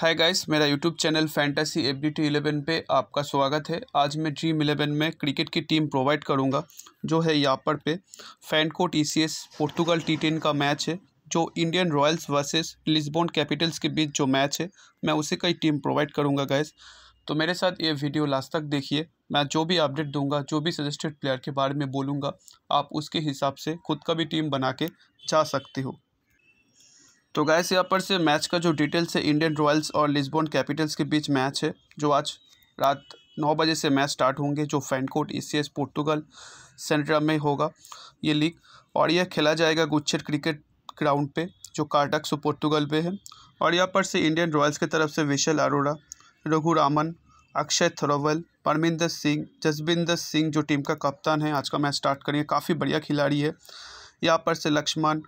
हाय guys मेरा YouTube channel fantasy F D T eleven पे आपका स्वागत है आज मैं ड्रीम इलेवन में क्रिकेट की टीम प्रोवाइड करूँगा जो है यहाँ पर पे FanCode T C S Portugal T ten का मैच है जो Indian Royals versus Lisbon Capitals के बीच जो मैच है मैं उसे का ही टीम प्रोवाइड करूँगा गाइस तो मेरे साथ ये वीडियो लास्ट तक देखिए मैं जो भी अपडेट दूंगा जो भी सजेस्टेड प्लेयर के बारे में बोलूँगा आप उसके हिसाब से खुद का भी टीम बना के जा सकते हो तो गैस यहाँ पर से मैच का जो डिटेल्स है इंडियन रॉयल्स और लिस्बोन कैपिटल्स के बीच मैच है जो आज रात नौ बजे से मैच स्टार्ट होंगे जो फैनकोट ई सी पोर्टुगल सेंट्रा में होगा ये लीग और यह खेला जाएगा गुच्छर क्रिकेट ग्राउंड पे जो कार्टक्स पुर्तगाल पे है और यहाँ पर से इंडियन रॉयल्स की तरफ से विशल अरोड़ा रामन अक्षय थरोवल परमिंदर सिंह जसविंदर सिंह जो टीम का कप्तान है आज का मैच स्टार्ट करेंगे काफ़ी बढ़िया खिलाड़ी है यहाँ पर से लक्ष्मण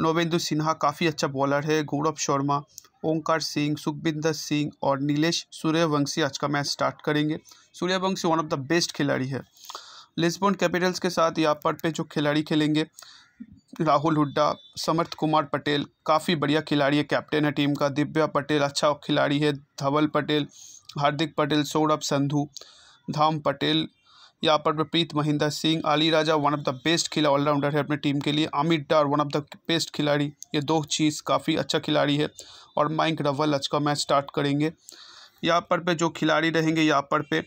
नवेंद्र सिन्हा काफ़ी अच्छा बॉलर है गौरव शर्मा ओंकार सिंह सुखविंदर सिंह और नीलेश सूर्यवंशी आज का मैच स्टार्ट करेंगे Suryavanshi one of the best खिलाड़ी है लिस्बोन कैपिटल्स के साथ यहाँ पर पे जो खिलाड़ी खेलेंगे राहुल हुड्डा समर्थ कुमार पटेल काफ़ी बढ़िया खिलाड़ी है कैप्टन है टीम का दिव्या पटेल अच्छा खिलाड़ी है धवल पटेल हार्दिक पटेल सौरभ संधू धाम पटेल यहाँ पर Preet Mahinda Singh Ali Raja one of the best खिला ऑलराउंडर है अपनी टीम के लिए Amit Dar one of the best खिलाड़ी ये दो चीज़ काफ़ी अच्छा खिलाड़ी है और माइक रवल आज का मैच स्टार्ट करेंगे यहाँ पर पे जो खिलाड़ी रहेंगे यहाँ पर पे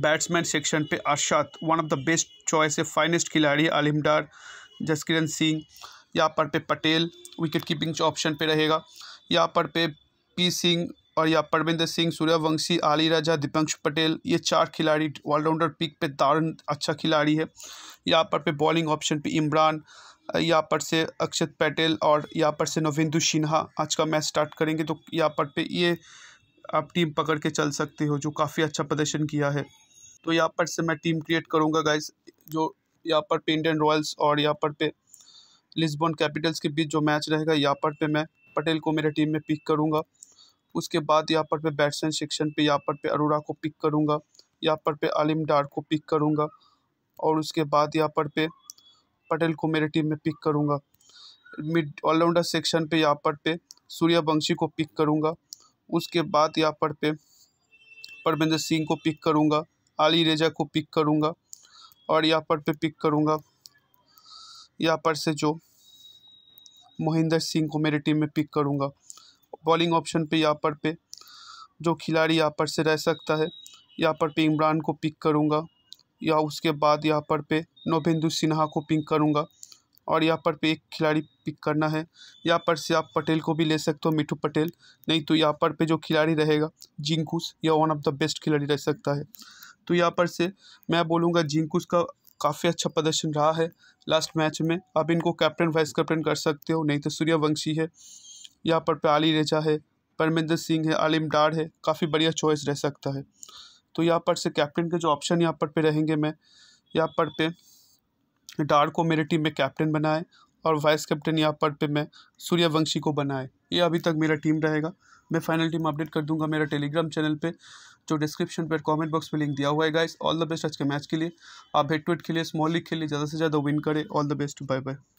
बैट्समैन सेक्शन पे Arshad one of the best choice है फाइनेस्ट खिलाड़ी आलिम डार जसकिरण सिंह यहाँ पर पे पटेल विकेट कीपिंग ऑप्शन पे रहेगा यहाँ पर पे पी सिंह और या परविंदर सिंह सूर्यवंशी आली राजा दीपांश पटेल ये चार खिलाड़ी ऑलराउंडर पिक पे दारुण अच्छा खिलाड़ी है यहाँ पर पे बॉलिंग ऑप्शन पे इमरान यहाँ पर से अक्षत पटेल और यहाँ पर से नवेंदु सिन्हा आज का मैच स्टार्ट करेंगे तो यहाँ पर पे ये आप टीम पकड़ के चल सकते हो जो काफ़ी अच्छा प्रदर्शन किया है तो यहाँ पर से मैं टीम क्रिएट करूँगा गाइज जो यहाँ पर पे इंडियन रॉयल्स और यहाँ पर पे लिस्बोन कैपिटल्स के बीच जो मैच रहेगा यहाँ पर पे मैं पटेल को मेरे टीम में पिक करूँगा उसके बाद यहाँ पर मैं बैट्समैन सेक्शन पे यहाँ पर पे अरोड़ा को पिक करूँगा यहाँ पर पे आलिम डार को पिक करूँगा और उसके बाद यहाँ पर पे पटेल को मेरे टीम में पिक करूँगा मिड ऑलराउंडर सेक्शन पे यहाँ पर पे सूर्यवंशी को पिक करूँगा उसके बाद यहाँ पर पे परमेंद्र सिंह को पिक करूँगा आली रेजा को पिक करूँगा और यहाँ पर पे पिक करूँगा यहाँ पर से जो महेंद्र सिंह को मेरे टीम में पिक करूँगा बॉलिंग ऑप्शन पे यहाँ पर पे जो खिलाड़ी यहाँ पर से रह सकता है यहाँ पर पे इमरान को पिक करूँगा या उसके बाद यहाँ पर पे नोभेंदु सिन्हा को पिक करूँगा और यहाँ पर पे एक खिलाड़ी पिक करना है यहाँ पर से आप पटेल को भी ले सकते हो मिठू पटेल नहीं तो यहाँ पर पे जो खिलाड़ी रहेगा जिंकुस या वन ऑफ द बेस्ट खिलाड़ी रह सकता है तो यहाँ पर से मैं बोलूँगा जिंकुस का काफ़ी अच्छा प्रदर्शन रहा है लास्ट मैच में आप इनको कैप्टन वाइस कैप्टन कर सकते हो नहीं तो सूर्यवंशी है यहाँ पर पे आली रेजा है परमिंदर सिंह है आलिम डार है काफ़ी बढ़िया चॉइस रह सकता है तो यहाँ पर से कैप्टन के जो ऑप्शन यहाँ पर पे रहेंगे मैं यहाँ पर पे डार को मेरे टीम में कैप्टन बनाए और वाइस कैप्टन यहाँ पर पे मैं सूर्यवंशी को बनाए ये अभी तक मेरा टीम रहेगा मैं फाइनल टीम अपडेट कर दूंगा मेरा टेलीग्राम चैनल पे जो डिस्क्रिप्शन पर कमेंट बॉक्स में लिंक दिया हुआ है गाइस ऑल द बेस्ट आज के मैच के लिए आप हेड टू हेड खेलिए स्मॉल लीग खेलिए ज़्यादा से ज़्यादा विन करें all the best bye bye